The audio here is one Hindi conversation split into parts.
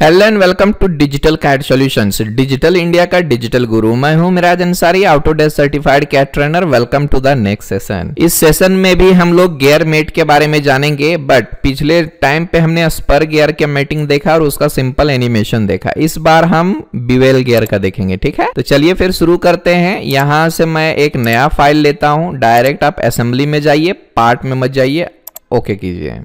Hello and welcome to digital CAD solutions digital India का डिजिटल गुरु मैं हूं Miraj Ansari Autodesk certified CAD trainer welcome to the next session इस सेशन में भी हम लोग गियर मेट के बारे में जानेंगे बट पिछले टाइम पे हमने स्पर गियर के मेटिंग देखा और उसका सिंपल एनिमेशन देखा इस बार हम बिवेल गियर का देखेंगे ठीक है तो चलिए फिर शुरू करते हैं यहाँ से मैं एक नया फाइल लेता हूँ डायरेक्ट आप असेंबली में जाइए पार्ट में मत जाइए ओके कीजिए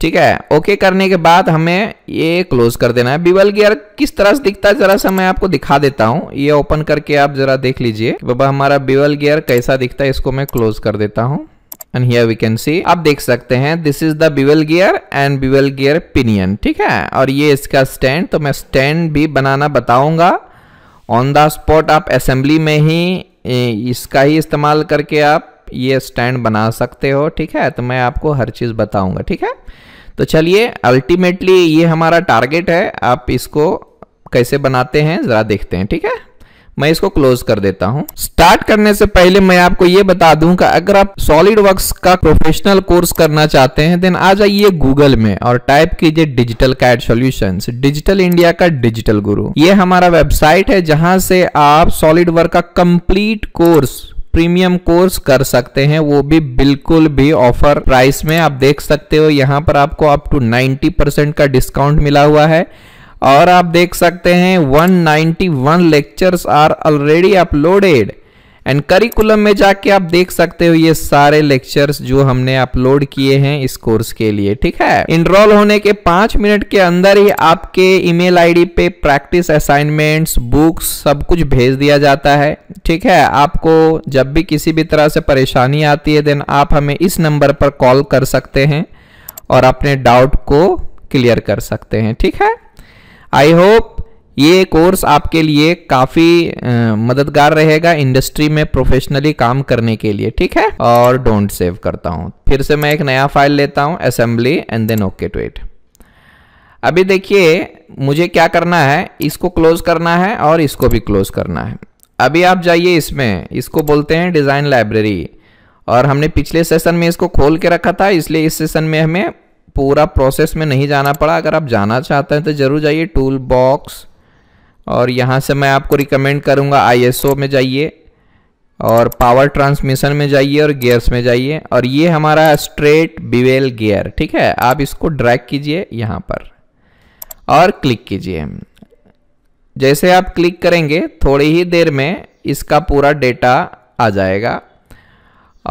ठीक है ओके करने के बाद हमें ये क्लोज कर देना है बीवल गियर किस तरह से दिखता है जरा सा मैं आपको दिखा देता हूँ ये ओपन करके आप जरा देख लीजिए बाबा हमारा बीवल गियर कैसा दिखता है इसको मैं क्लोज कर देता हूँ and here we can see आप देख सकते हैं this is the gear and bevel gear pinion ठीक है और ये इसका स्टैंड तो मैं स्टैंड भी बनाना बताऊंगा ऑन द स्पॉट आप असेंबली में ही इसका ही इस्तेमाल करके आप ये स्टैंड बना सकते हो ठीक है तो मैं आपको हर चीज़ बताऊंगा ठीक है तो चलिए अल्टीमेटली ये हमारा टारगेट है आप इसको कैसे बनाते हैं ज़रा देखते हैं ठीक है मैं इसको क्लोज कर देता हूं स्टार्ट करने से पहले मैं आपको ये बता दूं कि अगर आप सॉलिड वर्क्स का प्रोफेशनल कोर्स करना चाहते हैं देन आ जाइए गूगल में और टाइप कीजिए digital CAD solutions digital India का डिजिटल गुरु ये हमारा वेबसाइट है जहां से आप सॉलिड वर्क का कंप्लीट कोर्स प्रीमियम कोर्स कर सकते हैं वो भी बिल्कुल भी ऑफर प्राइस में आप देख सकते हो यहाँ पर आपको अप टू 90 परसेंट का डिस्काउंट मिला हुआ है और आप देख सकते हैं 191 lectures are already uploaded and curriculum में जाके आप देख सकते हो ये सारे लेक्चर्स जो हमने अपलोड किए हैं इस कोर्स के लिए ठीक है इनरोल होने के पांच मिनट के अंदर ही आपके ईमेल आईडी पे प्रैक्टिस असाइनमेंट्स बुक्स सब कुछ भेज दिया जाता है ठीक है आपको जब भी किसी भी तरह से परेशानी आती है देन आप हमें इस नंबर पर कॉल कर सकते हैं और अपने डाउट को क्लियर कर सकते हैं ठीक है आई होप ये कोर्स आपके लिए काफ़ी मददगार रहेगा इंडस्ट्री में प्रोफेशनली काम करने के लिए ठीक है और डोंट सेव करता हूं फिर से मैं एक नया फाइल लेता हूं assembly and then okay to it अभी देखिए मुझे क्या करना है इसको क्लोज करना है और इसको भी क्लोज करना है अभी आप जाइए इसमें इसको बोलते हैं डिज़ाइन लाइब्रेरी और हमने पिछले सेशन में इसको खोल के रखा था इसलिए इस सेशन में हमें पूरा प्रोसेस में नहीं जाना पड़ा अगर आप जाना चाहते हैं तो ज़रूर जाइए टूल बॉक्स और यहाँ से मैं आपको रिकमेंड करूँगा आईएसओ में जाइए और पावर ट्रांसमिशन में जाइए और गियर्स में जाइए और ये हमारा स्ट्रेट बिवेल गियर ठीक है आप इसको ड्रैग कीजिए यहाँ पर और क्लिक कीजिए जैसे आप क्लिक करेंगे थोड़ी ही देर में इसका पूरा डेटा आ जाएगा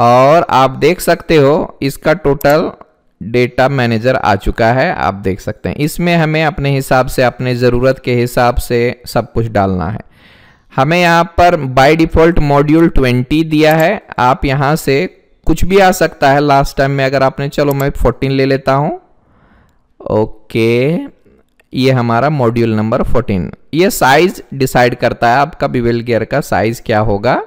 और आप देख सकते हो इसका टोटल डेटा मैनेजर आ चुका है आप देख सकते हैं इसमें हमें अपने हिसाब से अपने ज़रूरत के हिसाब से सब कुछ डालना है हमें यहाँ पर बाय डिफ़ॉल्ट मॉड्यूल 20 दिया है आप यहाँ से कुछ भी आ सकता है लास्ट टाइम में अगर आपने चलो मैं 14 ले लेता हूँ ओके ये हमारा मॉड्यूल नंबर 14 ये साइज़ डिसाइड करता है आपका बिवेल गियर का साइज़ क्या होगा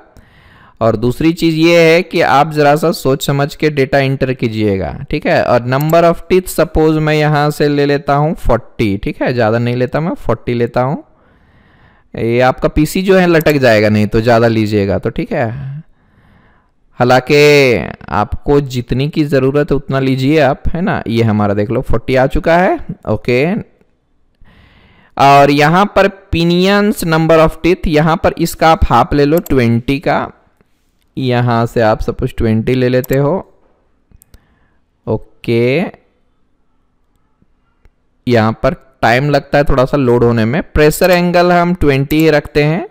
और दूसरी चीज़ ये है कि आप ज़रा सा सोच समझ के डेटा इंटर कीजिएगा ठीक है और नंबर ऑफ टीथ सपोज मैं यहाँ से ले लेता हूँ फोर्टी ठीक है ज़्यादा नहीं लेता मैं फोर्टी लेता हूँ ये आपका पीसी जो है लटक जाएगा नहीं तो ज़्यादा लीजिएगा तो ठीक है हालांकि आपको जितनी की ज़रूरत है उतना लीजिए आप है ना ये हमारा देख लो फोर्टी आ चुका है ओके और यहाँ पर पिनियंस नंबर ऑफ टीथ यहाँ पर इसका आप हाफ ले लो ट्वेंटी का यहाँ से आप सपोज ट्वेंटी ले लेते हो ओके यहाँ पर टाइम लगता है थोड़ा सा लोड होने में प्रेशर एंगल हम ट्वेंटी ही रखते हैं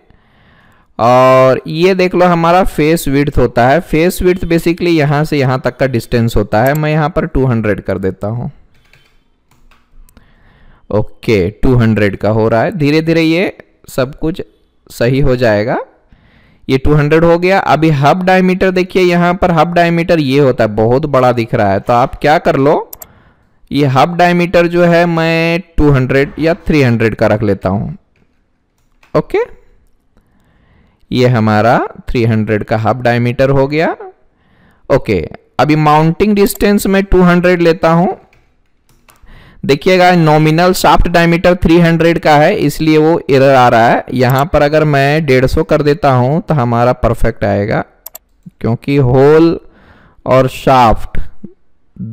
और ये देख लो हमारा फेस विड्थ होता है फेस विड्थ बेसिकली यहाँ से यहाँ तक का डिस्टेंस होता है मैं यहाँ पर 200 कर देता हूँ ओके 200 का हो रहा है धीरे धीरे ये सब कुछ सही हो जाएगा ये 200 हो गया अभी हब डायमीटर देखिए यहां पर हब डायमीटर ये होता है बहुत बड़ा दिख रहा है तो आप क्या कर लो ये हब डायमीटर जो है मैं 200 या 300 का रख लेता हूं ओके ये हमारा 300 का हब डायमीटर हो गया ओके अभी माउंटिंग डिस्टेंस में 200 लेता हूं देखिएगा नॉमिनल शाफ्ट डायमीटर 300 का है इसलिए वो एरर आ रहा है यहाँ पर अगर मैं 150 कर देता हूँ तो हमारा परफेक्ट आएगा क्योंकि होल और शाफ्ट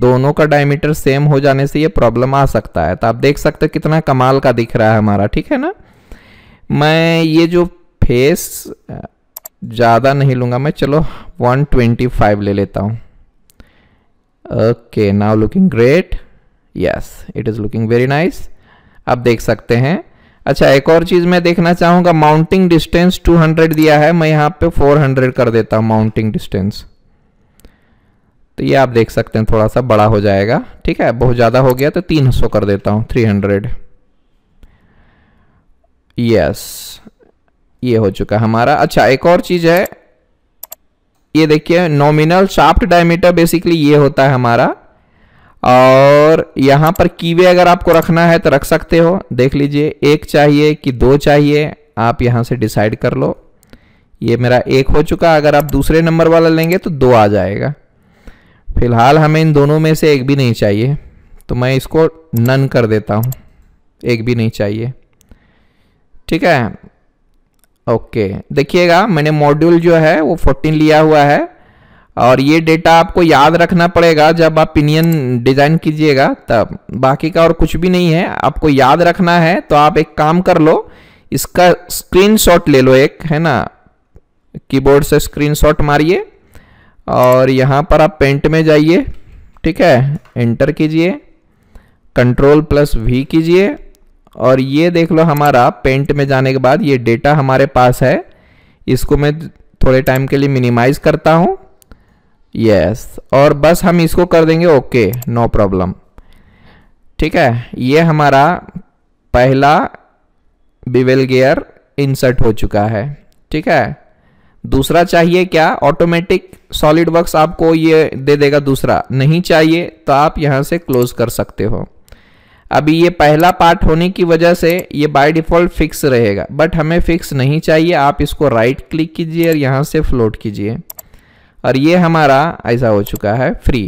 दोनों का डायमीटर सेम हो जाने से ये प्रॉब्लम आ सकता है तो आप देख सकते हो कितना कमाल का दिख रहा है हमारा ठीक है ना मैं ये जो फेस ज़्यादा नहीं लूँगा मैं चलो 125 ले लेता हूँ okay now looking great yes it is looking very nice आप देख सकते हैं अच्छा एक और चीज़ मैं देखना चाहूंगा माउंटिंग डिस्टेंस 200 दिया है मैं यहाँ पे 400 कर देता हूँ माउंटिंग डिस्टेंस तो ये आप देख सकते हैं थोड़ा सा बड़ा हो जाएगा ठीक है बहुत ज़्यादा हो गया तो 300 कर देता हूँ 300 यस ये हो चुका हमारा अच्छा एक और चीज़ है ये देखिए नॉमिनल शाफ्ट डायमीटर बेसिकली ये होता है हमारा और यहाँ पर कीवे अगर आपको रखना है तो रख सकते हो देख लीजिए एक चाहिए कि दो चाहिए आप यहाँ से डिसाइड कर लो ये मेरा एक हो चुका अगर आप दूसरे नंबर वाला लेंगे तो दो आ जाएगा फिलहाल हमें इन दोनों में से एक भी नहीं चाहिए तो मैं इसको नन कर देता हूँ एक भी नहीं चाहिए ठीक है ओके देखिएगा मैंने मॉड्यूल जो है वो 14 लिया हुआ है और ये डेटा आपको याद रखना पड़ेगा जब आप पिनियन डिज़ाइन कीजिएगा तब बाकी का और कुछ भी नहीं है आपको याद रखना है तो आप एक काम कर लो इसका स्क्रीनशॉट ले लो एक है ना कीबोर्ड से स्क्रीनशॉट मारिए और यहाँ पर आप पेंट में जाइए ठीक है एंटर कीजिए कंट्रोल प्लस वी कीजिए और ये देख लो हमारा पेंट में जाने के बाद ये डेटा हमारे पास है इसको मैं थोड़े टाइम के लिए मिनिमाइज़ करता हूँ यस और बस हम इसको कर देंगे ओके नो प्रॉब्लम ठीक है ये हमारा पहला बिवेल गियर इंसर्ट हो चुका है ठीक है दूसरा चाहिए क्या ऑटोमेटिक सॉलिड वर्क आपको ये दे देगा दूसरा नहीं चाहिए तो आप यहाँ से क्लोज कर सकते हो अभी ये पहला पार्ट होने की वजह से ये बाय डिफ़ॉल्ट फिक्स रहेगा बट हमें फिक्स नहीं चाहिए आप इसको राइट क्लिक कीजिए और यहाँ से फ्लोट कीजिए और ये हमारा ऐसा हो चुका है फ्री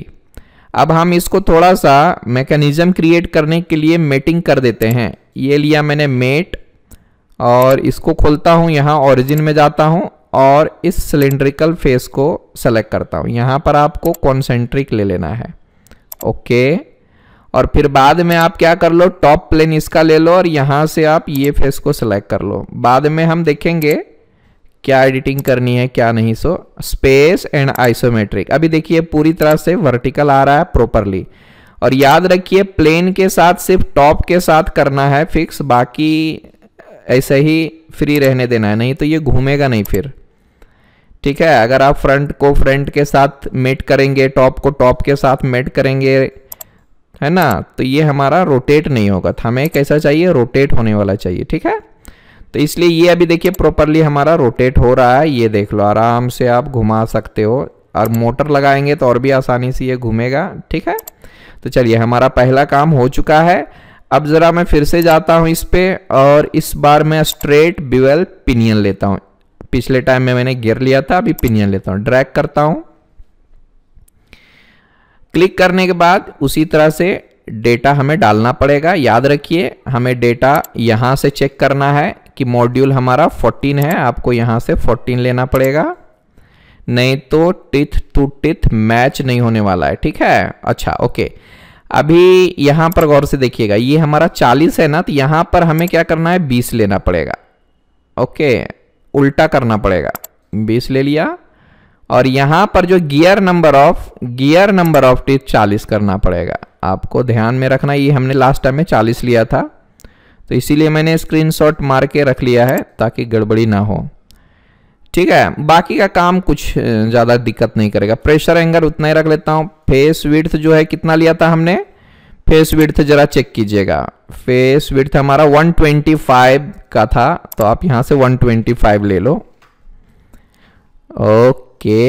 अब हम इसको थोड़ा सा मैकेनिज्म क्रिएट करने के लिए मेटिंग कर देते हैं ये लिया मैंने मेट और इसको खोलता हूँ यहाँ ओरिजिन में जाता हूँ और इस सिलेंड्रिकल फेस को सेलेक्ट करता हूँ यहाँ पर आपको कॉन्सेंट्रिक ले लेना है ओके और फिर बाद में आप क्या कर लो टॉप प्लेन इसका ले लो और यहाँ से आप ये फेस को सिलेक्ट कर लो बाद में हम देखेंगे क्या एडिटिंग करनी है क्या नहीं सो स्पेस एंड आइसोमेट्रिक अभी देखिए पूरी तरह से वर्टिकल आ रहा है प्रॉपरली और याद रखिए प्लेन के साथ सिर्फ टॉप के साथ करना है फिक्स बाकी ऐसे ही फ्री रहने देना है नहीं तो ये घूमेगा नहीं फिर ठीक है अगर आप फ्रंट को फ्रंट के साथ मेट करेंगे टॉप को टॉप के साथ मेट करेंगे है ना तो ये हमारा रोटेट नहीं होगा हमें कैसा चाहिए रोटेट होने वाला चाहिए ठीक है तो इसलिए ये अभी देखिए प्रॉपरली हमारा रोटेट हो रहा है ये देख लो आराम से आप घुमा सकते हो और मोटर लगाएंगे तो और भी आसानी से ये घूमेगा ठीक है तो चलिए हमारा पहला काम हो चुका है अब ज़रा मैं फिर से जाता हूँ इस पर और इस बार मैं स्ट्रेट बिवेल पिनियन लेता हूँ पिछले टाइम में मैंने गियर लिया था अभी पिनियन लेता हूँ ड्रैग करता हूँ क्लिक करने के बाद उसी तरह से डेटा हमें डालना पड़ेगा याद रखिए हमें डेटा यहाँ से चेक करना है कि मॉड्यूल हमारा 14 है आपको यहां से 14 लेना पड़ेगा नहीं तो टिथ टू टिथ मैच नहीं होने वाला है ठीक है अच्छा ओके अभी यहां पर गौर से देखिएगा ये हमारा 40 है ना तो यहां पर हमें क्या करना है 20 लेना पड़ेगा ओके उल्टा करना पड़ेगा 20 ले लिया और यहां पर जो gear number of gear number of teeth 40 करना पड़ेगा आपको ध्यान में रखना ये हमने लास्ट टाइम में 40 लिया था तो इसीलिए मैंने स्क्रीनशॉट मार के रख लिया है ताकि गड़बड़ी ना हो ठीक है बाकी का काम कुछ ज़्यादा दिक्कत नहीं करेगा प्रेशर एंगर उतना ही रख लेता हूँ फेस विड्थ जो है कितना लिया था हमने फेस विड्थ जरा चेक कीजिएगा फेस विड्थ हमारा 125 का था तो आप यहाँ से 125 ले लो okay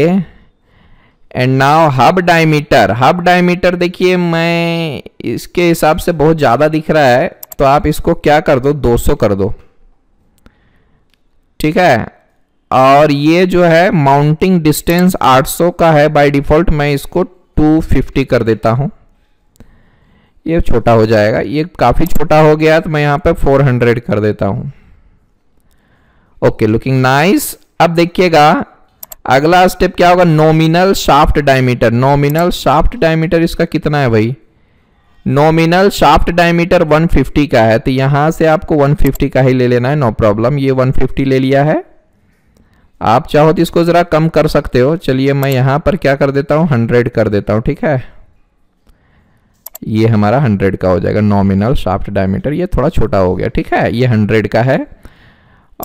and now hub diameter hub diameter देखिए मैं इसके हिसाब से बहुत ज़्यादा दिख रहा है तो आप इसको क्या कर दो 200 कर दो ठीक है और ये जो है माउंटिंग डिस्टेंस 800 का है बाय डिफ़ॉल्ट मैं इसको 250 कर देता हूँ ये छोटा हो जाएगा ये काफ़ी छोटा हो गया तो मैं यहाँ पे 400 कर देता हूँ ओके लुकिंग नाइस अब देखिएगा अगला स्टेप क्या होगा nominal shaft diameter nominal shaft diameter इसका कितना है भाई नॉमिनल शाफ्ट डायमीटर 150 का है तो यहां से आपको 150 का ही ले लेना है नो प्रॉब्लम ये 150 ले लिया है आप चाहो तो इसको ज़रा कम कर सकते हो चलिए मैं यहाँ पर क्या कर देता हूँ हंड्रेड कर देता हूँ ठीक है ये हमारा हंड्रेड का हो जाएगा नॉमिनल शाफ्ट डायमीटर ये थोड़ा छोटा हो गया ठीक है ये हंड्रेड का है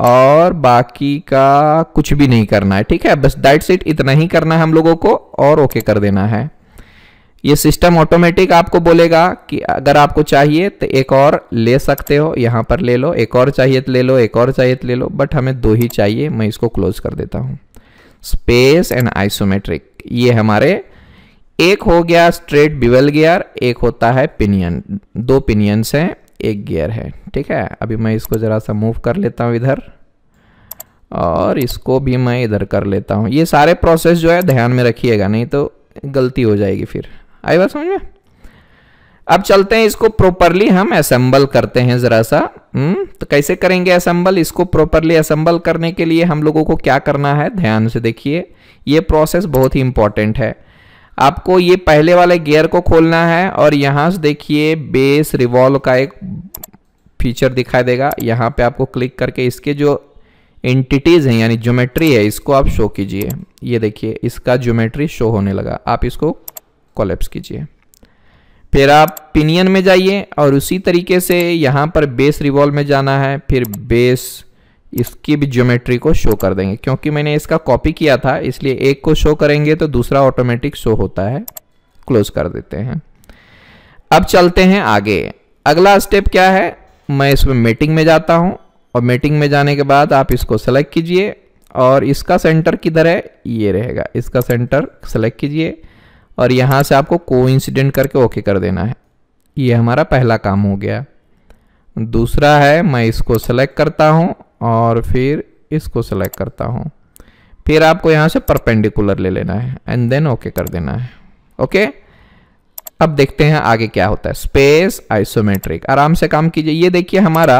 और बाकी का कुछ भी नहीं करना है ठीक है बस डाइट सेट इतना ही करना है हम लोगों को और ओके कर देना है ये सिस्टम ऑटोमेटिक आपको बोलेगा कि अगर आपको चाहिए तो एक और ले सकते हो यहाँ पर ले लो एक और चाहिए तो ले लो एक और चाहिए तो ले लो बट हमें दो ही चाहिए मैं इसको क्लोज कर देता हूँ स्पेस एंड आइसोमेट्रिक ये हमारे एक हो गया स्ट्रेट बिवल गियर एक होता है पिनियन दो पिनियंस हैं एक गियर है ठीक है अभी मैं इसको ज़रा सा मूव कर लेता हूँ इधर और इसको भी मैं इधर कर लेता हूँ ये सारे प्रोसेस जो है ध्यान में रखिएगा नहीं तो गलती हो जाएगी फिर आई बात समझ में अब चलते हैं इसको प्रॉपरली हम असेंबल करते हैं ज़रा सा हम्म तो कैसे करेंगे असेंबल इसको प्रॉपरली असेंबल करने के लिए हम लोगों को क्या करना है ध्यान से देखिए ये प्रोसेस बहुत ही इंपॉर्टेंट है आपको ये पहले वाले गियर को खोलना है और यहाँ से देखिए बेस रिवॉल्व का एक फीचर दिखाई देगा यहाँ पे आपको क्लिक करके इसके जो एंटिटीज़ हैं यानी ज्योमेट्री है इसको आप शो कीजिए ये देखिए इसका ज्योमेट्री शो होने लगा आप इसको कोलेप्स कीजिए फिर आप पिनियन में जाइए और उसी तरीके से यहाँ पर बेस रिवॉल्व में जाना है फिर बेस इसकी भी ज्योमेट्री को शो कर देंगे क्योंकि मैंने इसका कॉपी किया था इसलिए एक को शो करेंगे तो दूसरा ऑटोमेटिक शो होता है क्लोज कर देते हैं अब चलते हैं आगे अगला स्टेप क्या है मैं इसमें मीटिंग में जाता हूँ और मीटिंग में जाने के बाद आप इसको सेलेक्ट कीजिए और इसका सेंटर किधर है ये रहेगा इसका सेंटर सेलेक्ट कीजिए और यहाँ से आपको कोइंसिडेंट करके ओके कर देना है ये हमारा पहला काम हो गया दूसरा है मैं इसको सेलेक्ट करता हूँ और फिर इसको सेलेक्ट करता हूँ फिर आपको यहाँ से परपेंडिकुलर ले लेना है एंड देन ओके कर देना है ओके okay? अब देखते हैं आगे क्या होता है स्पेस आइसोमेट्रिक आराम से काम कीजिए ये देखिए हमारा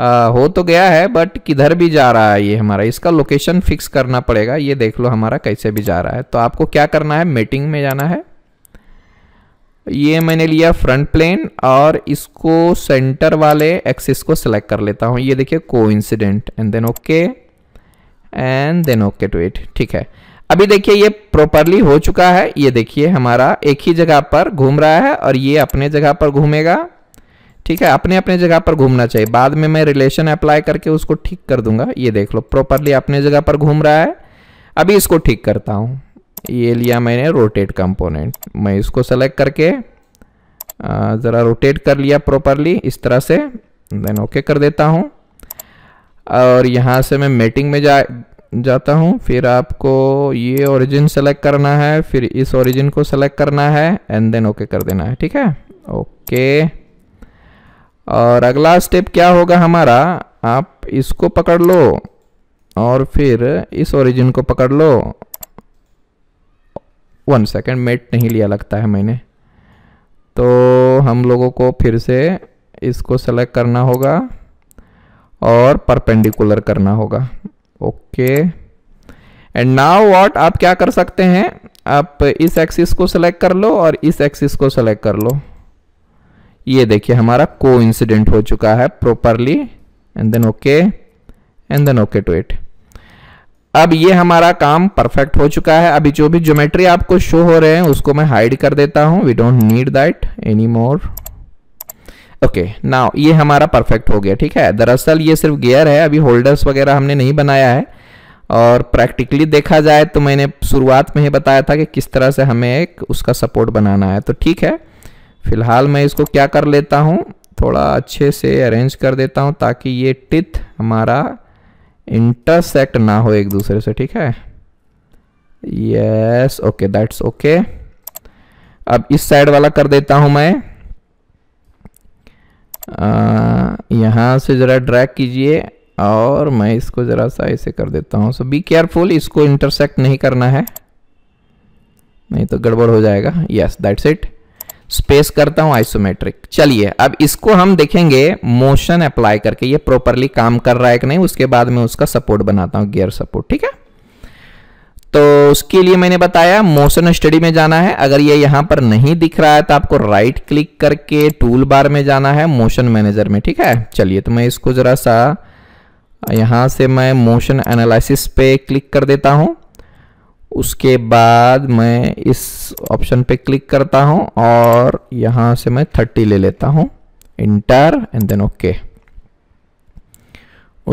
आ, हो तो गया है बट किधर भी जा रहा है ये हमारा इसका लोकेशन फिक्स करना पड़ेगा ये देख लो हमारा कैसे भी जा रहा है तो आपको क्या करना है मीटिंग में जाना है ये मैंने लिया फ्रंट प्लेन और इसको सेंटर वाले एक्सिस को सिलेक्ट कर लेता हूँ ये देखिए को incident and then okay and then okay to it ठीक है अभी देखिए ये प्रॉपरली हो चुका है ये देखिए हमारा एक ही जगह पर घूम रहा है और ये अपने जगह पर घूमेगा ठीक है अपने अपने जगह पर घूमना चाहिए बाद में मैं रिलेशन अप्लाई करके उसको ठीक कर दूंगा ये देख लो प्रॉपरली अपने जगह पर घूम रहा है अभी इसको ठीक करता हूँ ये लिया मैंने रोटेट कंपोनेंट मैं इसको सेलेक्ट करके ज़रा रोटेट कर लिया प्रॉपरली इस तरह से देन ओके कर देता हूँ और यहाँ से मैं मेटिंग में जा जाता हूँ फिर आपको ये ओरिजिन सेलेक्ट करना है फिर इस ओरिजिन को सेलेक्ट करना है एंड देन ओके कर देना है ठीक है ओके और अगला स्टेप क्या होगा हमारा आप इसको पकड़ लो और फिर इस ओरिजिन को पकड़ लो वन सेकेंड मेट नहीं लिया लगता है मैंने तो हम लोगों को फिर से इसको सेलेक्ट करना होगा और परपेंडिकुलर करना होगा ओके एंड नाउ व्हाट आप क्या कर सकते हैं आप इस एक्सिस को सेलेक्ट कर लो और इस एक्सिस को सेलेक्ट कर लो ये देखिए हमारा को हो चुका है properly and then okay and then okay to it अब ये हमारा काम परफेक्ट हो चुका है अभी जो भी ज्योमेट्री आपको शो हो रहे हैं उसको मैं हाइड कर देता हूँ we don't need that any more okay now ये हमारा परफेक्ट हो गया ठीक है दरअसल ये सिर्फ गियर है अभी होल्डर्स वगैरह हमने नहीं बनाया है और प्रैक्टिकली देखा जाए तो मैंने शुरुआत में ही बताया था कि किस तरह से हमें एक उसका सपोर्ट बनाना है तो ठीक है फिलहाल मैं इसको क्या कर लेता हूँ थोड़ा अच्छे से अरेंज कर देता हूँ ताकि ये टिथ हमारा इंटरसेक्ट ना हो एक दूसरे से ठीक है यस ओके दैट्स ओके अब इस साइड वाला कर देता हूं मैं यहाँ से ज़रा ड्रैग कीजिए और मैं इसको ज़रा सा ऐसे कर देता हूँ सो बी केयरफुल इसको इंटरसेक्ट नहीं करना है नहीं तो गड़बड़ हो जाएगा यस दैट्स इट स्पेस करता हूं आइसोमेट्रिक चलिए अब इसको हम देखेंगे मोशन अप्लाई करके ये प्रॉपरली काम कर रहा है कि नहीं उसके बाद में उसका सपोर्ट बनाता हूं गियर सपोर्ट ठीक है तो उसके लिए मैंने बताया मोशन स्टडी में जाना है अगर ये यहां पर नहीं दिख रहा है तो आपको राइट क्लिक करके टूल बार में जाना है मोशन मैनेजर में ठीक है चलिए तो मैं इसको जरा सा यहां से मैं मोशन एनालिसिस पे क्लिक कर देता हूं उसके बाद मैं इस ऑप्शन पे क्लिक करता हूँ और यहाँ से मैं थर्टी ले लेता हूँ इंटर एंड देन ओके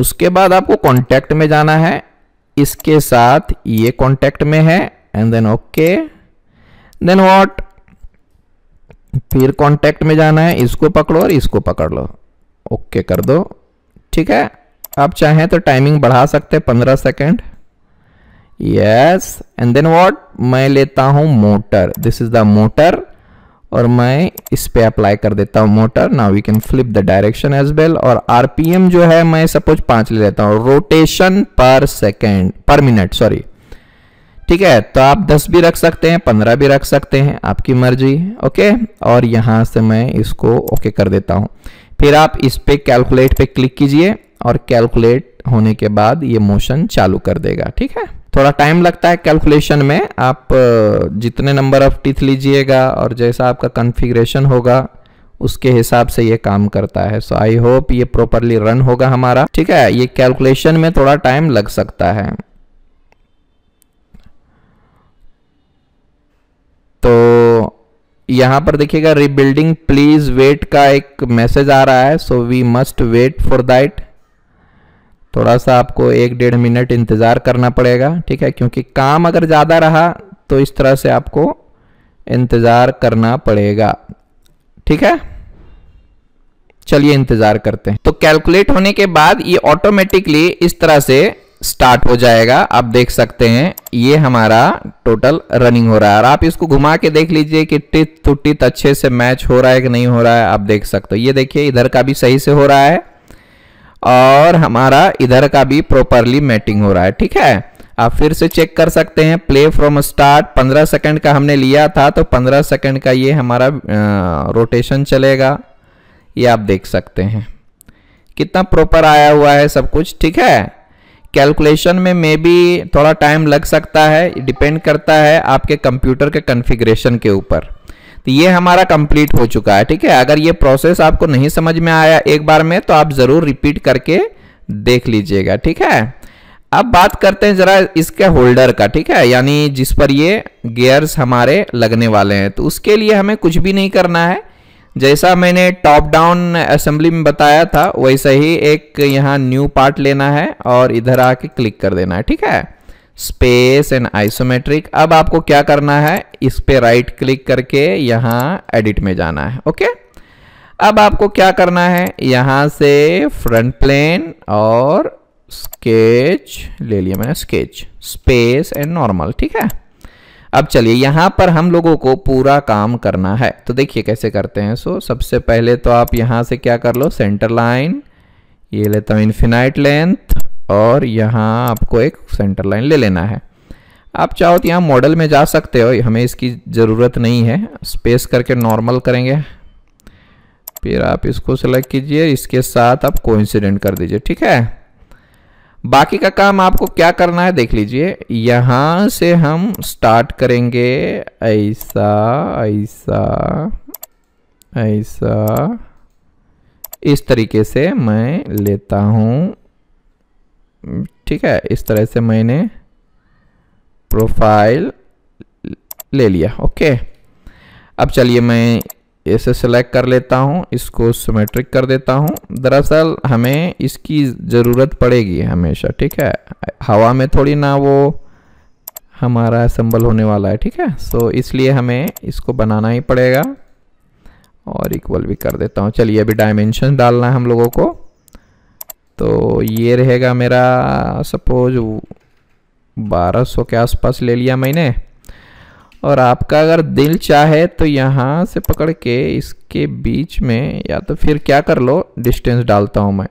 उसके बाद आपको कॉन्टैक्ट में जाना है इसके साथ ये कॉन्टैक्ट में है and then okay then what फिर कॉन्टैक्ट में जाना है इसको पकड़ो और इसको पकड़ लो ओके okay कर दो ठीक है आप चाहें तो टाइमिंग बढ़ा सकते हैं पंद्रह second yes and then what मैं लेता हूं motor this is the motor और मैं इस पे अप्लाई कर देता हूं motor now we can flip the direction as well और आरपीएम जो है मैं सपोज पांच ले लेता हूं रोटेशन पर सेकेंड पर मिनट सॉरी ठीक है तो आप 10 भी रख सकते हैं 15 भी रख सकते हैं आपकी मर्जी ओके और यहां से मैं इसको ओके कर देता हूं फिर आप इस पे कैलकुलेट पे क्लिक कीजिए और कैलकुलेट होने के बाद ये मोशन चालू कर देगा ठीक है थोड़ा टाइम लगता है कैलकुलेशन में आप जितने नंबर ऑफ टीथ लीजिएगा और जैसा आपका कन्फिग्रेशन होगा उसके हिसाब से ये काम करता है सो आई होप ये प्रॉपरली रन होगा हमारा ठीक है ये कैलकुलेशन में थोड़ा टाइम लग सकता है तो यहां पर देखिएगा रिबिल्डिंग प्लीज वेट का एक मैसेज आ रहा है so we must wait for that थोड़ा सा आपको एक डेढ़ मिनट इंतज़ार करना पड़ेगा ठीक है क्योंकि काम अगर ज़्यादा रहा तो इस तरह से आपको इंतज़ार करना पड़ेगा ठीक है चलिए इंतज़ार करते हैं तो कैलकुलेट होने के बाद ये ऑटोमेटिकली इस तरह से स्टार्ट हो जाएगा आप देख सकते हैं ये हमारा टोटल रनिंग हो रहा है और आप इसको घुमा के देख लीजिए कि टिथ टू टिथ अच्छे से मैच हो रहा है कि नहीं हो रहा है आप देख सकते हो ये देखिए इधर का भी सही से हो रहा है और हमारा इधर का भी प्रॉपरली मैटिंग हो रहा है ठीक है आप फिर से चेक कर सकते हैं प्ले फ्रॉम स्टार्ट 15 सेकंड का हमने लिया था तो 15 सेकंड का ये हमारा रोटेशन चलेगा ये आप देख सकते हैं कितना प्रॉपर आया हुआ है सब कुछ ठीक है कैलकुलेशन में मे भी थोड़ा टाइम लग सकता है डिपेंड करता है आपके कंप्यूटर के कन्फिग्रेशन के ऊपर तो ये हमारा कंप्लीट हो चुका है ठीक है अगर ये प्रोसेस आपको नहीं समझ में आया एक बार में तो आप ज़रूर रिपीट करके देख लीजिएगा ठीक है अब बात करते हैं ज़रा इसके होल्डर का ठीक है यानी जिस पर ये गेयर्स हमारे लगने वाले हैं तो उसके लिए हमें कुछ भी नहीं करना है जैसा मैंने टॉप डाउन असेंबली में बताया था वैसे ही एक यहाँ न्यू पार्ट लेना है और इधर आके क्लिक कर देना है ठीक है स्पेस एंड आइसोमेट्रिक अब आपको क्या करना है इस पर राइट क्लिक करके यहाँ एडिट में जाना है ओके अब आपको क्या करना है यहाँ से फ्रंट प्लेन और स्केच ले लिया मैंने स्केच स्पेस एंड नॉर्मल ठीक है अब चलिए यहाँ पर हम लोगों को पूरा काम करना है तो देखिए कैसे करते हैं सो सबसे पहले तो आप यहाँ से क्या कर लो सेंटर लाइन ये लेता हूँ इन्फिनाइट लेंथ और यहाँ आपको एक सेंटर लाइन ले लेना है आप चाहो तो यहाँ मॉडल में जा सकते हो हमें इसकी ज़रूरत नहीं है स्पेस करके नॉर्मल करेंगे फिर आप इसको सेलेक्ट कीजिए इसके साथ आप कोइंसिडेंट कर दीजिए ठीक है बाकी का काम आपको क्या करना है देख लीजिए यहाँ से हम स्टार्ट करेंगे ऐसा ऐसा ऐसा इस तरीके से मैं लेता हूँ ठीक है इस तरह से मैंने प्रोफाइल ले लिया ओके अब चलिए मैं इसे सेलेक्ट कर लेता हूँ इसको सिमेट्रिक कर देता हूँ दरअसल हमें इसकी ज़रूरत पड़ेगी हमेशा ठीक है हवा में थोड़ी ना वो हमारा असम्बल होने वाला है ठीक है सो so, इसलिए हमें इसको बनाना ही पड़ेगा और इक्वल भी कर देता हूँ चलिए अभी डायमेंशन डालना है हम लोगों को तो ये रहेगा मेरा सपोज 1200 के आसपास ले लिया मैंने और आपका अगर दिल चाहे तो यहाँ से पकड़ के इसके बीच में या तो फिर क्या कर लो डिस्टेंस डालता हूँ मैं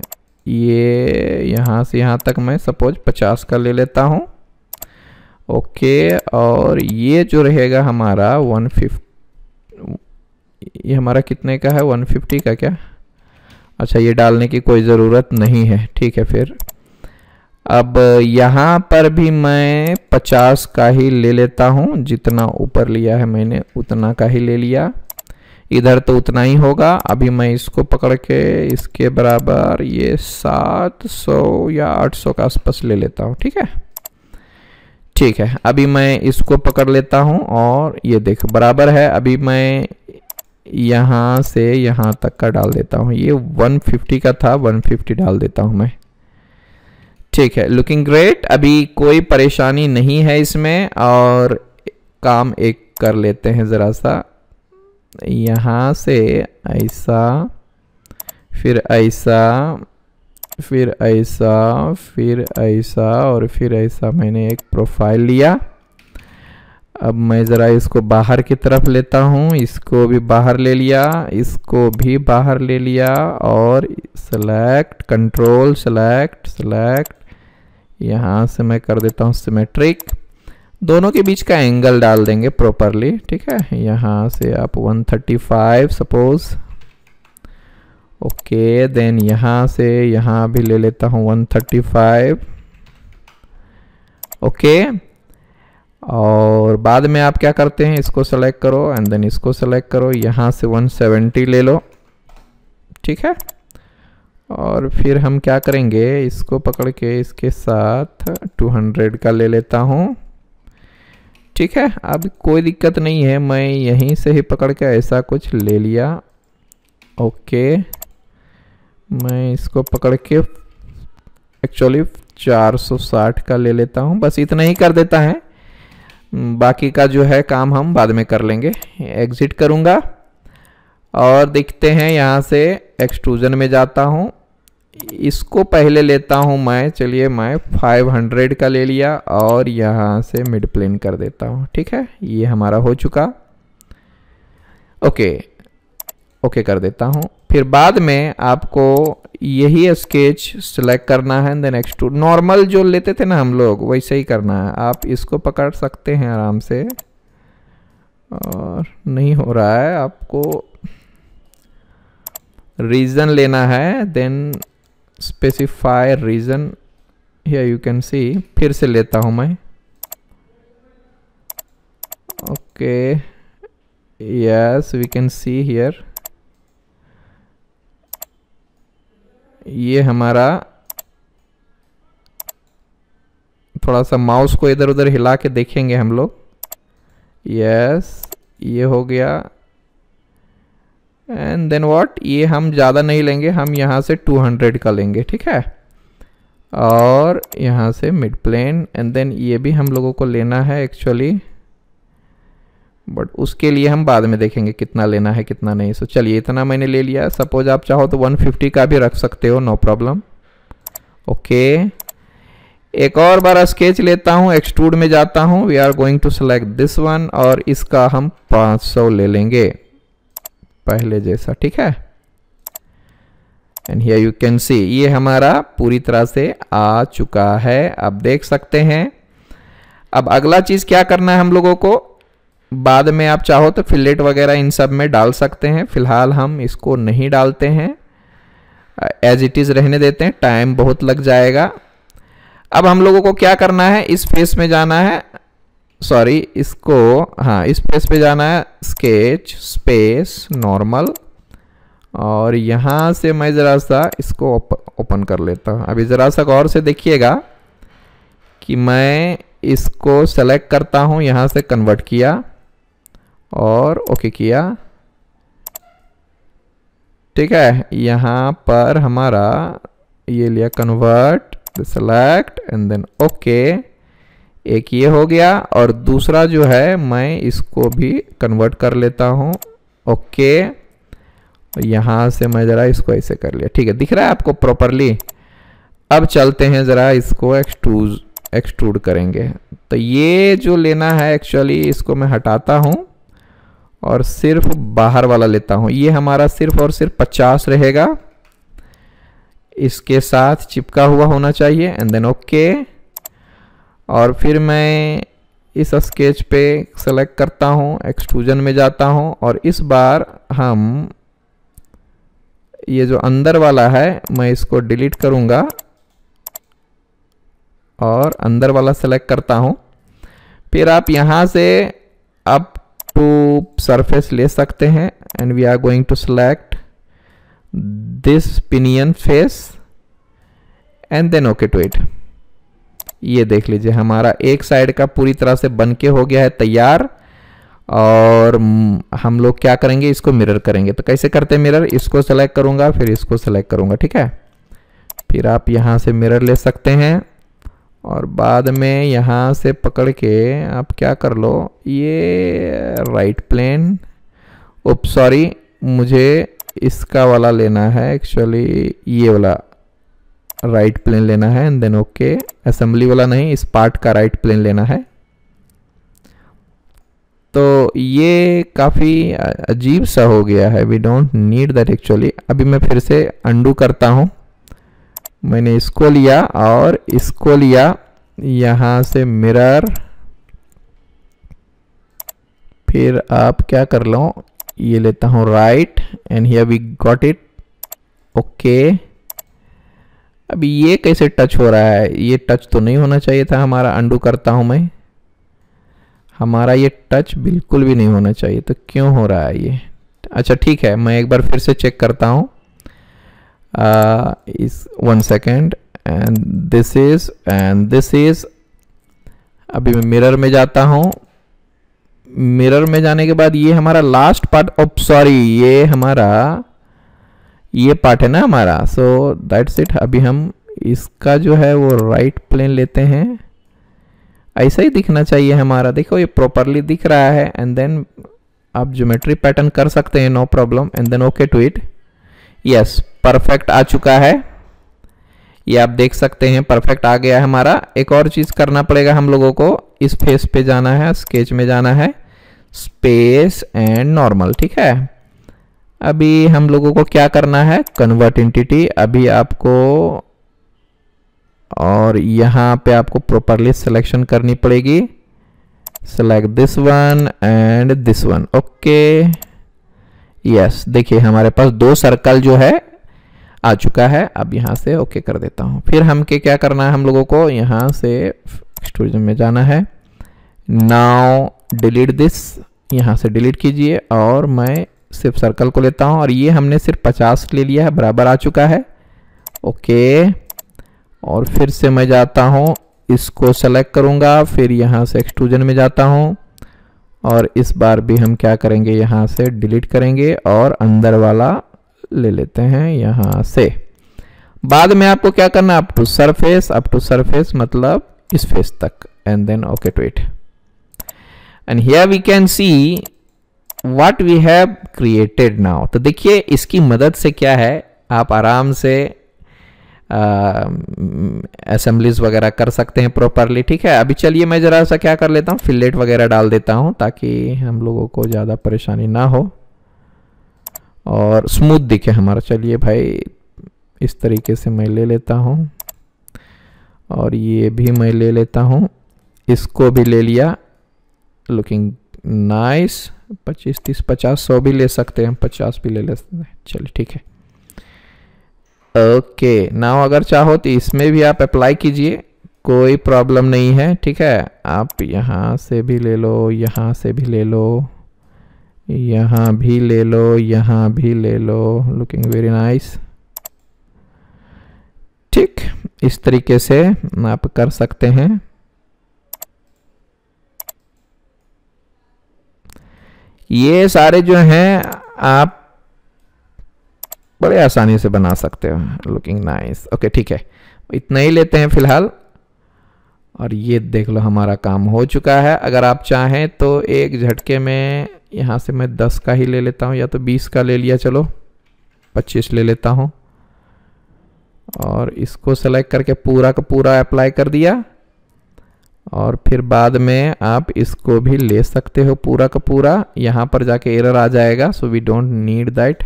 ये यहाँ से यहाँ तक मैं सपोज 50 का ले लेता हूँ ओके और ये जो रहेगा हमारा 150 ये हमारा कितने का है 150 का क्या अच्छा ये डालने की कोई ज़रूरत नहीं है ठीक है फिर अब यहाँ पर भी मैं पचास का ही ले लेता हूँ जितना ऊपर लिया है मैंने उतना का ही ले लिया इधर तो उतना ही होगा अभी मैं इसको पकड़ के इसके बराबर ये सात सौ या आठ सौ के आसपास ले लेता हूँ ठीक है ठीक है अभी मैं इसको पकड़ लेता हूँ और ये देख बराबर है अभी मैं यहाँ से यहाँ तक का डाल देता हूँ ये 150 का था 150 डाल देता हूँ मैं ठीक है लुकिंग ग्रेट अभी कोई परेशानी नहीं है इसमें और काम एक कर लेते हैं ज़रा सा यहाँ से ऐसा फिर ऐसा फिर ऐसा फिर ऐसा और फिर ऐसा मैंने एक प्रोफाइल लिया अब मैं ज़रा इसको बाहर की तरफ लेता हूँ इसको भी बाहर ले लिया इसको भी बाहर ले लिया और सेलेक्ट कंट्रोल सेलेक्ट सेलेक्ट यहाँ से मैं कर देता हूँ सिमेट्रिक दोनों के बीच का एंगल डाल देंगे प्रॉपरली ठीक है यहाँ से आप 135 सपोज ओके देन यहाँ से यहाँ भी ले लेता हूँ 135 ओके okay. और बाद में आप क्या करते हैं इसको सेलेक्ट करो एंड देन इसको सेलेक्ट करो यहाँ से 170 ले लो ठीक है और फिर हम क्या करेंगे इसको पकड़ के इसके साथ 200 का ले लेता हूँ ठीक है अब कोई दिक्कत नहीं है मैं यहीं से ही पकड़ के ऐसा कुछ ले लिया ओके मैं इसको पकड़ के एक्चुअली 460 का ले लेता हूँ बस इतना ही कर देता है हम्म, बाकी का जो है काम हम बाद में कर लेंगे एग्ज़िट करूँगा और देखते हैं यहाँ से एक्सट्रूजन में जाता हूँ इसको पहले लेता हूँ मैं चलिए मैं 500 का ले लिया और यहाँ से मिड प्लेन कर देता हूँ ठीक है ये हमारा हो चुका ओके ओके कर देता हूँ फिर बाद में आपको यही स्केच सेलेक्ट करना है नेक्स्ट टू नॉर्मल जो लेते थे ना हम लोग वैसे ही करना है आप इसको पकड़ सकते हैं आराम से और नहीं हो रहा है आपको रीज़न लेना है देन स्पेसिफाई रीज़न या यू कैन सी फिर से लेता हूँ मैं okay yes we can see here ये हमारा थोड़ा सा माउस को इधर उधर हिला के देखेंगे हम लोग यस ये हो गया एंड देन व्हाट ये हम ज़्यादा नहीं लेंगे हम यहाँ से 200 का लेंगे ठीक है और यहाँ से मिड प्लेन एंड देन ये भी हम लोगों को लेना है एक्चुअली बट उसके लिए हम बाद में देखेंगे कितना लेना है कितना नहीं सो चलिए इतना मैंने ले लिया सपोज आप चाहो तो 150 का भी रख सकते हो नो प्रॉब्लम ओके एक और बार स्केच लेता हूँ एक्सट्रूड में जाता हूँ we are going to select this one और इसका हम 500 ले लेंगे पहले जैसा ठीक है and here you can see ये हमारा पूरी तरह से आ चुका है आप देख सकते हैं अब अगला चीज़ क्या करना है हम लोगों को बाद में आप चाहो तो फिलेट वगैरह इन सब में डाल सकते हैं फिलहाल हम इसको नहीं डालते हैं एज इट इज़ रहने देते हैं टाइम बहुत लग जाएगा अब हम लोगों को क्या करना है इस फेस में जाना है सॉरी इसको हाँ इस फेस पे जाना है स्केच स्पेस नॉर्मल और यहाँ से मैं ज़रा सा इसको ओपन उप, कर लेता हूँ अभी ज़रा सा गौर से देखिएगा कि मैं इसको सेलेक्ट करता हूँ यहाँ से कन्वर्ट किया और ओके किया ठीक है यहाँ पर हमारा ये लिया convert select and then okay एक ये हो गया और दूसरा जो है मैं इसको भी कन्वर्ट कर लेता हूँ ओके यहाँ से मैं ज़रा इसको ऐसे कर लिया ठीक है दिख रहा है आपको प्रॉपरली अब चलते हैं ज़रा इसको एक्सट्रूज एक्सट्रूड करेंगे तो ये जो लेना है एक्चुअली इसको मैं हटाता हूँ और सिर्फ बाहर वाला लेता हूँ ये हमारा सिर्फ और सिर्फ पचास रहेगा इसके साथ चिपका हुआ होना चाहिए एंड देन ओके और फिर मैं इस स्केच पे सेलेक्ट करता हूँ एक्सट्रूजन में जाता हूँ और इस बार हम ये जो अंदर वाला है मैं इसको डिलीट करूँगा और अंदर वाला सेलेक्ट करता हूँ फिर आप यहाँ से आप to surface ले सकते हैं and we are going to select this pinion face and then okay to it ये देख लीजिए हमारा एक साइड का पूरी तरह से बन के हो गया है तैयार और हम लोग क्या करेंगे इसको मिरर करेंगे तो कैसे करते हैं मिरर इसको सेलेक्ट करूंगा फिर इसको सेलेक्ट करूंगा ठीक है फिर आप यहाँ से मिरर ले सकते हैं और बाद में यहाँ से पकड़ के आप क्या कर लो ये राइट प्लेन उप सॉरी मुझे इसका वाला लेना है एक्चुअली ये वाला राइट प्लेन लेना है एंड देन ओके असेंबली वाला नहीं इस पार्ट का राइट प्लेन लेना है तो ये काफ़ी अजीब सा हो गया है we don't need that actually अभी मैं फिर से अंडू करता हूँ मैंने इसको लिया और इसको लिया यहाँ से मिरर फिर आप क्या कर लो ये लेता हूँ right and here we got it okay अब ये कैसे टच हो रहा है ये टच तो नहीं होना चाहिए था हमारा अंडू करता हूँ मैं हमारा ये टच बिल्कुल भी नहीं होना चाहिए तो क्यों हो रहा है ये अच्छा ठीक है मैं एक बार फिर से चेक करता हूँ uh, is one second and this is and this is अभी मैं मिरर में जाता हूँ मिरर में जाने के बाद ये हमारा लास्ट पार्ट ऑफ सॉरी ये हमारा ये पार्ट है ना हमारा सो दैट्स इट अभी हम इसका जो है वो राइट प्लेन लेते हैं ऐसा ही दिखना चाहिए हमारा देखो ये प्रॉपरली दिख रहा है एंड देन आप ज्योमेट्री पैटर्न कर सकते हैं no problem and then okay to it yes perfect आ चुका है ये आप देख सकते हैं परफेक्ट आ गया है हमारा एक और चीज़ करना पड़ेगा हम लोगों को इस फेस पे जाना है स्केच में जाना है स्पेस एंड नॉर्मल ठीक है अभी हम लोगों को क्या करना है कन्वर्ट इंटिटी अभी आपको और यहाँ पे आपको प्रॉपरली सिलेक्शन करनी पड़ेगी select this one and this one okay yes देखिए हमारे पास दो सर्कल जो है आ चुका है अब यहाँ से ओके कर देता हूँ फिर हम के क्या करना है हम लोगों को यहाँ से एक्सट्रूजन में जाना है नाउ डिलीट दिस यहाँ से डिलीट कीजिए और मैं सिर्फ सर्कल को लेता हूँ और ये हमने सिर्फ पचास ले लिया है बराबर आ चुका है ओके और फिर से मैं जाता हूँ इसको सेलेक्ट करूँगा फिर यहाँ से एक्सट्रूजन में जाता हूँ और इस बार भी हम क्या करेंगे यहाँ से डिलीट करेंगे और अंदर वाला ले लेते हैं यहाँ से बाद में आपको क्या करना up to surface up to surface मतलब इस फेस तक and then okay to it and here we can see what we have created now तो देखिए इसकी मदद से क्या है आप आराम से असम्बलीज वगैरह कर सकते हैं प्रॉपरली ठीक है अभी चलिए मैं ज़रा सा क्या कर लेता हूँ फिलेट वगैरह डाल देता हूँ ताकि हम लोगों को ज़्यादा परेशानी ना हो और स्मूथ दिखे हमारा चलिए भाई इस तरीके से मैं ले लेता हूँ और ये भी मैं ले लेता हूँ इसको भी ले लिया लुकिंग नाइस पच्चीस तीस पचास सौ भी ले सकते हैं पचास भी ले ले सकते हैं चलिए ठीक है ओके नाउ अगर चाहो तो इसमें भी आप अप्लाई कीजिए कोई प्रॉब्लम नहीं है ठीक है आप यहाँ से भी ले लो यहाँ से भी ले लो यहाँ भी ले लो यहाँ भी ले लो लुकिंग वेरी नाइस ठीक इस तरीके से आप कर सकते हैं ये सारे जो हैं आप बड़े आसानी से बना सकते हो लुकिंग नाइस ओके ठीक है इतना ही लेते हैं फिलहाल और ये देख लो हमारा काम हो चुका है अगर आप चाहें तो एक झटके में यहाँ से मैं दस का ही ले लेता हूँ या तो बीस का ले लिया चलो पच्चीस ले लेता हूँ और इसको सेलेक्ट करके पूरा का पूरा अप्लाई कर दिया और फिर बाद में आप इसको भी ले सकते हो पूरा का पूरा यहाँ पर जाके एरर आ जाएगा so we don't need that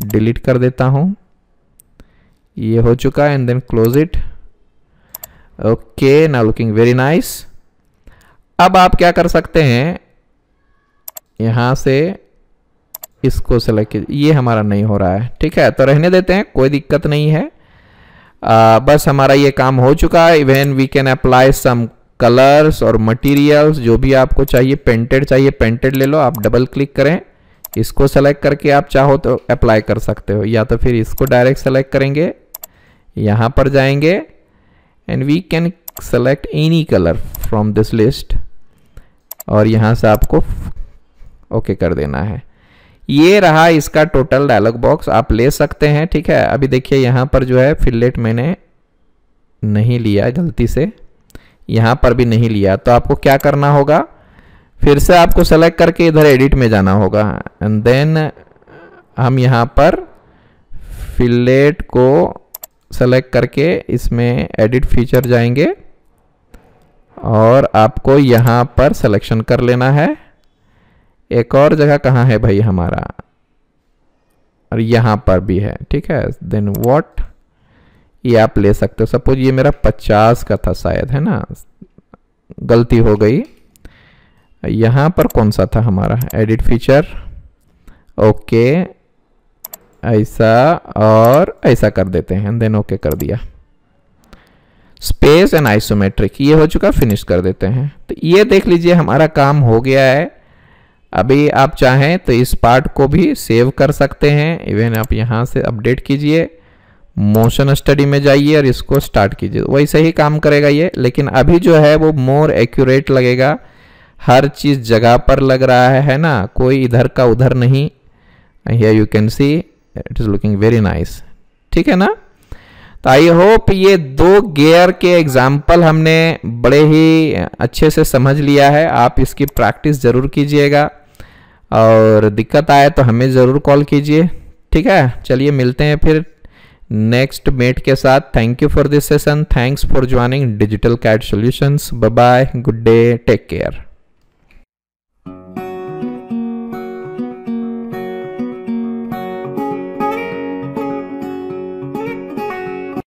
delete कर देता हूँ ये हो चुका है and then close it okay ना लुकिंग वेरी नाइस अब आप क्या कर सकते हैं यहाँ से इसको सेलेक्ट कीजिए ये हमारा नहीं हो रहा है ठीक है तो रहने देते हैं कोई दिक्कत नहीं है आ, बस हमारा ये काम हो चुका है even we can apply some colours और मटेरियल्स जो भी आपको चाहिए पेंटेड चाहिए पेंटेड ले लो आप डबल क्लिक करें इसको सेलेक्ट करके आप चाहो तो अप्लाई कर सकते हो या तो फिर इसको डायरेक्ट सेलेक्ट करेंगे यहाँ पर जाएंगे and we can select any colour from this list और यहाँ से आपको ओके okay कर देना है ये रहा इसका टोटल डायलॉग बॉक्स आप ले सकते हैं ठीक है अभी देखिए यहाँ पर जो है फिलेट मैंने नहीं लिया गलती से यहाँ पर भी नहीं लिया तो आपको क्या करना होगा फिर से आपको सेलेक्ट करके इधर एडिट में जाना होगा एंड देन हम यहाँ पर फिलेट को सेलेक्ट करके इसमें एडिट फीचर जाएंगे और आपको यहाँ पर सिलेक्शन कर लेना है एक और जगह कहाँ है भाई हमारा और यहाँ पर भी है ठीक है देन वॉट ये आप ले सकते हो सपोज ये मेरा 50 का था शायद है ना गलती हो गई यहाँ पर कौन सा था हमारा एडिट फीचर ओके ऐसा और ऐसा कर देते हैं देन ओके कर दिया स्पेस एंड आइसोमेट्रिक ये हो चुका फिनिश कर देते हैं तो ये देख लीजिए हमारा काम हो गया है अभी आप चाहें तो इस पार्ट को भी सेव कर सकते हैं इवन आप यहाँ से अपडेट कीजिए मोशन स्टडी में जाइए और इसको स्टार्ट कीजिए वैसे ही काम करेगा ये लेकिन अभी जो है वो मोर एक्यूरेट लगेगा हर चीज़ जगह पर लग रहा है है ना कोई इधर का उधर नहीं here you can see it is looking very nice ठीक है ना तो आई होप ये दो गेयर के एग्जाम्पल हमने बड़े ही अच्छे से समझ लिया है आप इसकी प्रैक्टिस ज़रूर कीजिएगा और दिक्कत आए तो हमें ज़रूर कॉल कीजिए ठीक है चलिए मिलते हैं फिर नेक्स्ट मेट के साथ thank you for this session thanks for joining Digital Cat Solutions bye good day take care